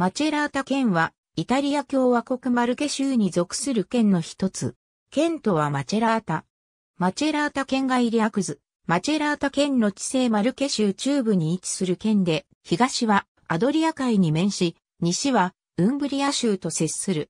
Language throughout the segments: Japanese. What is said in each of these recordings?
マチェラータ県は、イタリア共和国マルケ州に属する県の一つ。県とはマチェラータ。マチェラータ県外略図。マチェラータ県の地勢マルケ州中部に位置する県で、東はアドリア海に面し、西はウンブリア州と接する。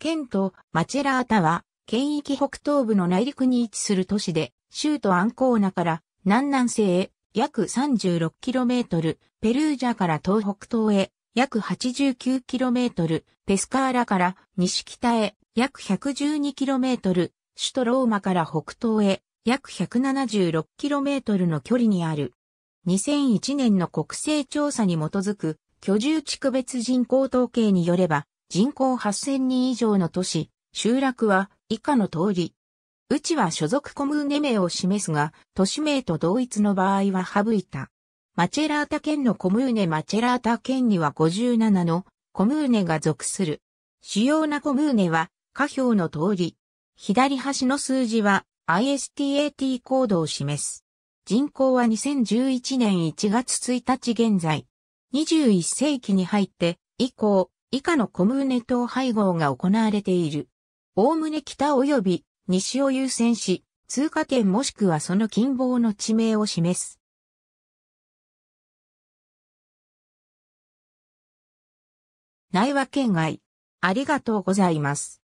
県とマチェラータは、県域北東部の内陸に位置する都市で、州都アンコーナから南南西へ約 36km、ペルージャから東北東へ約 89km、ペスカーラから西北へ約 112km、首都ローマから北東へ約 176km の距離にある。2001年の国勢調査に基づく居住地区別人口統計によれば人口8000人以上の都市、集落は以下の通り。うちは所属コムーネ名を示すが、都市名と同一の場合は省いた。マチェラータ県のコムーネマチェラータ県には57のコムーネが属する。主要なコムーネは、下表の通り。左端の数字は ISTAT コードを示す。人口は2011年1月1日現在。21世紀に入って以降、以下のコムーネ島配合が行われている。おおむね北及び西を優先し、通過点もしくはその近傍の地名を示す。内い県外。ありがとうございます。